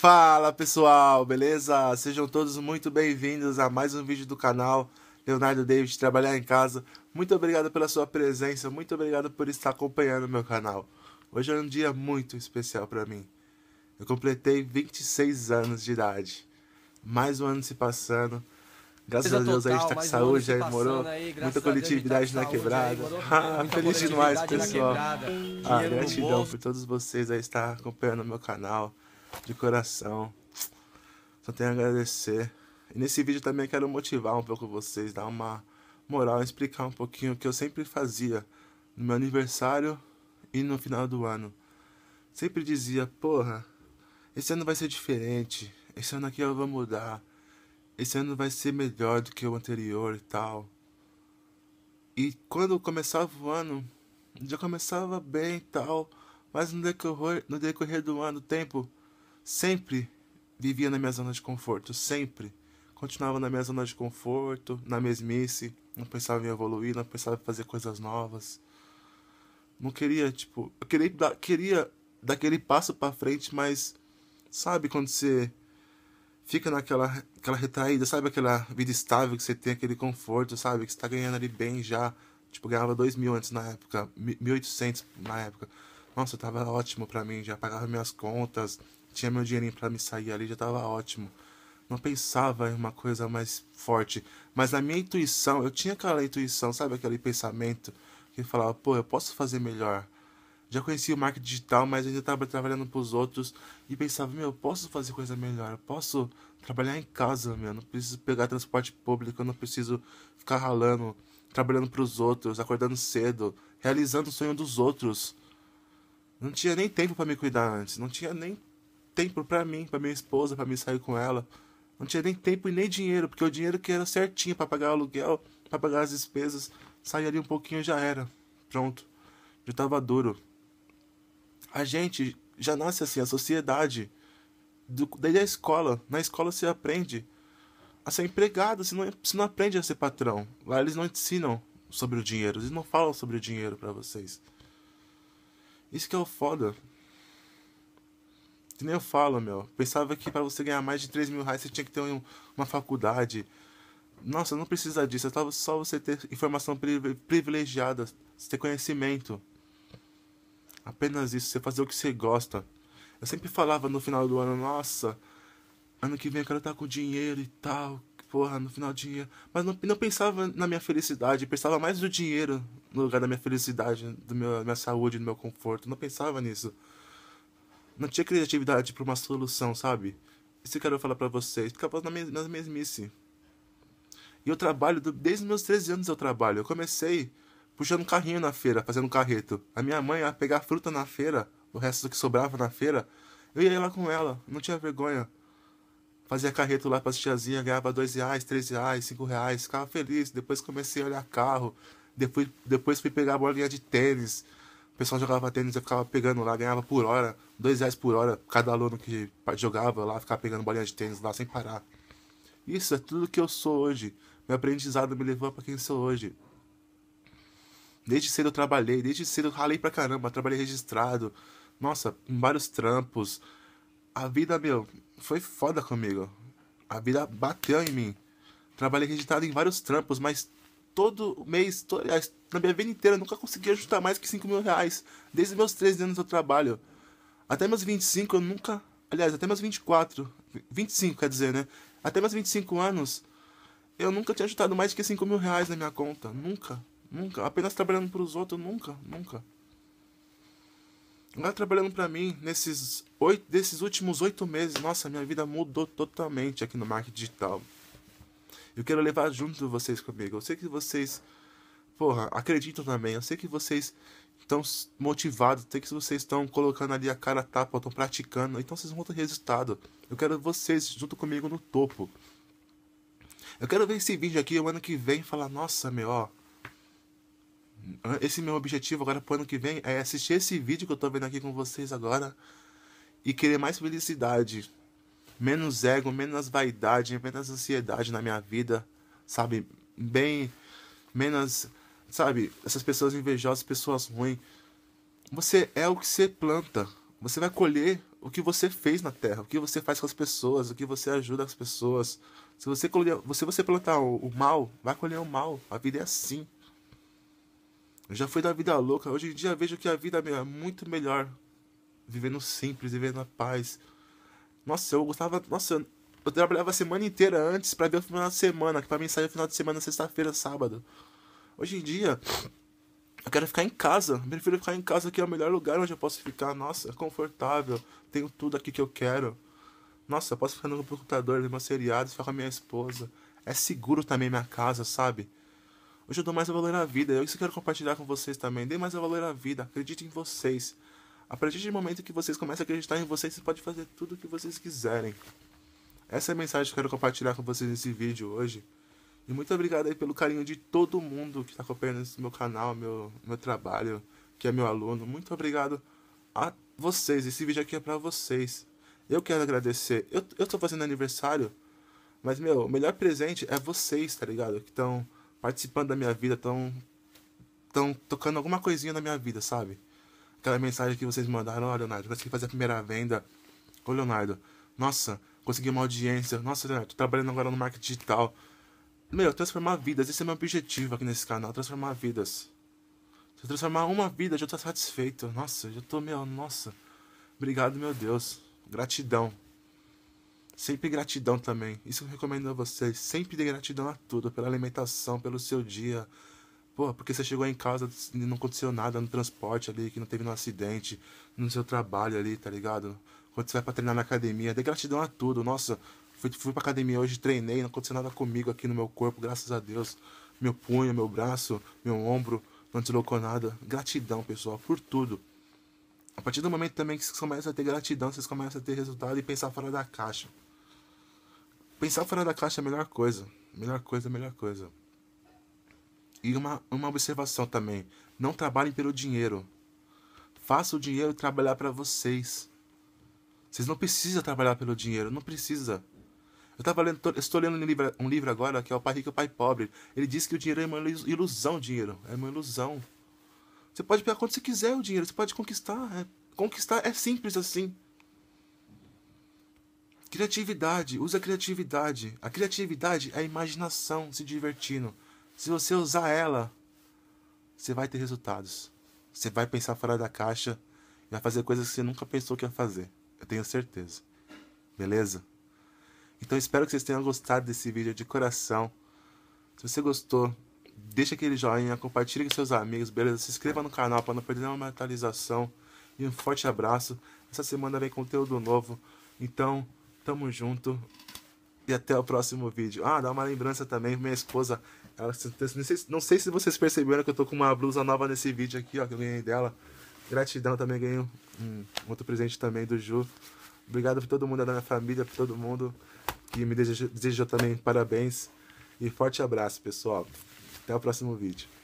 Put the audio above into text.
Fala pessoal, beleza? Sejam todos muito bem-vindos a mais um vídeo do canal Leonardo David Trabalhar em Casa. Muito obrigado pela sua presença, muito obrigado por estar acompanhando meu canal. Hoje é um dia muito especial para mim. Eu completei 26 anos de idade. Mais um ano se passando. Graças a Deus a gente tá com saúde, aí morou. Aí, muita coletividade na quebrada. feliz demais, pessoal. Ah, gratidão por todos vocês aí estar acompanhando meu canal de coração. Só tenho a agradecer. E nesse vídeo também quero motivar um pouco vocês, dar uma moral, explicar um pouquinho o que eu sempre fazia no meu aniversário e no final do ano. Sempre dizia, porra, esse ano vai ser diferente, esse ano aqui eu vou mudar, esse ano vai ser melhor do que o anterior e tal. E quando começava o ano, já começava bem e tal, mas no decorrer, no decorrer do ano, o tempo sempre vivia na minha zona de conforto, sempre. Continuava na minha zona de conforto, na mesmice, não pensava em evoluir, não pensava em fazer coisas novas. Não queria, tipo, eu queria, dar, queria dar aquele passo para frente, mas sabe quando você fica naquela aquela retraída, sabe aquela vida estável que você tem, aquele conforto, sabe? Que você tá ganhando ali bem já. Tipo, ganhava dois mil antes na época, 1.800 na época. Nossa, tava ótimo pra mim, já pagava minhas contas, tinha meu dinheirinho para me sair ali, já estava ótimo. Não pensava em uma coisa mais forte. Mas na minha intuição, eu tinha aquela intuição, sabe? Aquele pensamento que falava, pô, eu posso fazer melhor. Já conhecia o marketing digital, mas ainda estava trabalhando para os outros e pensava, meu, eu posso fazer coisa melhor, eu posso trabalhar em casa, meu, não preciso pegar transporte público, eu não preciso ficar ralando, trabalhando para os outros, acordando cedo, realizando o sonho dos outros. Não tinha nem tempo para me cuidar antes, não tinha nem tempo para mim, para minha esposa, para mim sair com ela. Não tinha nem tempo e nem dinheiro, porque o dinheiro que era certinho para pagar o aluguel, para pagar as despesas, saía ali um pouquinho já era. Pronto. Já tava duro. A gente já nasce assim, a sociedade do, desde a escola. Na escola você aprende a ser empregado, você não, você não aprende a ser patrão. Lá eles não ensinam sobre o dinheiro, eles não falam sobre o dinheiro para vocês. Isso que é o foda. Que nem eu falo, meu. Pensava que para você ganhar mais de 3 mil reais você tinha que ter um, uma faculdade. Nossa, não precisa disso. É só você ter informação privilegiada, ter conhecimento. Apenas isso, você fazer o que você gosta. Eu sempre falava no final do ano, nossa, ano que vem eu quero estar com dinheiro e tal. Porra, no final dia Mas não, não pensava na minha felicidade, pensava mais no dinheiro no lugar da minha felicidade, da minha saúde, do meu conforto. Não pensava nisso. Não tinha criatividade para uma solução, sabe? Isso que eu quero falar para vocês. Ficava na, na mesmice. E eu trabalho, do, desde os meus 13 anos eu trabalho. Eu comecei puxando carrinho na feira, fazendo carreto. A minha mãe ia pegar fruta na feira, o resto que sobrava na feira. Eu ia lá com ela, não tinha vergonha. Fazia carreto lá pra tiazinha, ganhava dois reais, três reais, cinco reais, ficava feliz. Depois comecei a olhar carro, depois, depois fui pegar a bolinha de tênis pessoal jogava tênis, eu ficava pegando lá, ganhava por hora, dois reais por hora, cada aluno que jogava lá, ficava pegando bolinha de tênis lá sem parar. Isso é tudo que eu sou hoje. Meu aprendizado me levou para quem sou hoje. Desde cedo eu trabalhei, desde cedo eu ralei pra caramba, trabalhei registrado. Nossa, em vários trampos. A vida, meu, foi foda comigo. A vida bateu em mim. Trabalhei registrado em vários trampos, mas todo mês, toda, na minha vida inteira, nunca consegui juntar mais que 5 mil reais. Desde meus 13 anos eu trabalho. Até meus 25 eu nunca. Aliás, até meus 24. 25 quer dizer, né? Até meus 25 anos eu nunca tinha juntado mais que 5 mil reais na minha conta. Nunca. Nunca. Apenas trabalhando para os outros, nunca. Nunca. Agora trabalhando para mim, nesses, oito, desses últimos oito meses, nossa, minha vida mudou totalmente aqui no marketing digital. Eu quero levar junto vocês comigo. Eu sei que vocês, porra, acreditam também. Eu sei que vocês estão motivados. Eu sei que vocês estão colocando ali a cara a tapa, estão praticando. Então vocês vão ter resultado. Eu quero vocês junto comigo no topo. Eu quero ver esse vídeo aqui o ano que vem e falar, nossa, meu, ó. Esse meu objetivo agora pro ano que vem é assistir esse vídeo que eu tô vendo aqui com vocês agora e querer mais felicidade menos ego, menos vaidade, menos ansiedade na minha vida, sabe? Bem, menos, sabe? Essas pessoas invejosas, pessoas ruins. Você é o que você planta. Você vai colher o que você fez na terra, o que você faz com as pessoas, o que você ajuda as pessoas. Se você, colher, se você plantar o, o mal, vai colher o mal. A vida é assim. Eu já fui da vida louca. Hoje em dia vejo que a vida é muito melhor. Vivendo simples, vivendo a paz. Nossa, eu gostava. Nossa, eu trabalhava a semana inteira antes para ver o final de semana, que pra mim sair o final de semana sexta-feira, sábado. Hoje em dia, eu quero ficar em casa. Eu prefiro ficar em casa que é o melhor lugar onde eu posso ficar. Nossa, é confortável. Tenho tudo aqui que eu quero. Nossa, eu posso ficar no computador, ver meus seriados, ficar com a minha esposa. É seguro também minha casa, sabe? Hoje eu dou mais valor à vida. É eu isso quero compartilhar com vocês também. Dê mais valor à vida. Acredite em vocês. A partir do momento que vocês começam a acreditar em vocês, vocês podem fazer tudo o que vocês quiserem. Essa é a mensagem que eu quero compartilhar com vocês nesse vídeo hoje. E muito obrigado aí pelo carinho de todo mundo que está acompanhando esse meu canal, meu, meu trabalho, que é meu aluno. Muito obrigado a vocês. Esse vídeo aqui é para vocês. Eu quero agradecer. Eu, eu tô fazendo aniversário, mas, meu, o melhor presente é vocês, tá ligado? Que estão participando da minha vida, estão tão tocando alguma coisinha na minha vida, sabe? aquela mensagem que vocês mandaram, ó, oh, Leonardo, consegui fazer a primeira venda. Ô, Leonardo, nossa, consegui uma audiência. Nossa, Leonardo, tô trabalhando agora no marketing digital. Meu, transformar vidas, esse é meu objetivo aqui nesse canal, transformar vidas. Se eu transformar uma vida, já tô satisfeito. Nossa, já tô, meu, nossa. Obrigado, meu Deus. Gratidão. Sempre gratidão também. Isso eu recomendo a vocês. Sempre de gratidão a tudo. Pela alimentação, pelo seu dia, porque você chegou em casa e não aconteceu nada no transporte ali, que não teve nenhum acidente, no seu trabalho ali, tá ligado? Quando você vai pra treinar na academia, dê gratidão a tudo. Nossa, fui, fui pra academia hoje, treinei, não aconteceu nada comigo aqui no meu corpo, graças a Deus. Meu punho, meu braço, meu ombro, não deslocou nada. Gratidão, pessoal, por tudo. A partir do momento também que vocês começam a ter gratidão, vocês começam a ter resultado e pensar fora da caixa. Pensar fora da caixa é a melhor coisa. Melhor coisa, melhor coisa. E uma, uma observação também: não trabalhem pelo dinheiro. Faça o dinheiro trabalhar para vocês. Vocês não precisam trabalhar pelo dinheiro, não precisa. Eu tava lendo, tô, estou lendo um livro, um livro, agora que é O Pai Rico e o Pai Pobre. Ele diz que o dinheiro é uma ilusão, dinheiro. É uma ilusão. Você pode pegar quando você quiser o dinheiro, você pode conquistar. É, conquistar é simples assim. Criatividade, usa a criatividade. A criatividade é a imaginação se divertindo. Se você usar ela, você vai ter resultados. Você vai pensar fora da caixa e vai fazer coisas que você nunca pensou que ia fazer. Eu tenho certeza. Beleza? Então espero que vocês tenham gostado desse vídeo de coração. Se você gostou, deixa aquele joinha, compartilha com seus amigos, beleza? Se inscreva no canal para não perder nenhuma atualização. E um forte abraço. Essa semana vem conteúdo novo. Então, tamo junto. E até o próximo vídeo. Ah, dá uma lembrança também, minha esposa não sei se vocês perceberam que eu tô com uma blusa nova nesse vídeo aqui, ó, que eu ganhei dela. Gratidão também, ganhei um, outro presente também do Ju. Obrigado por todo mundo da minha família, por todo mundo que me desejou, desejou também parabéns. E forte abraço, pessoal. Até o próximo vídeo.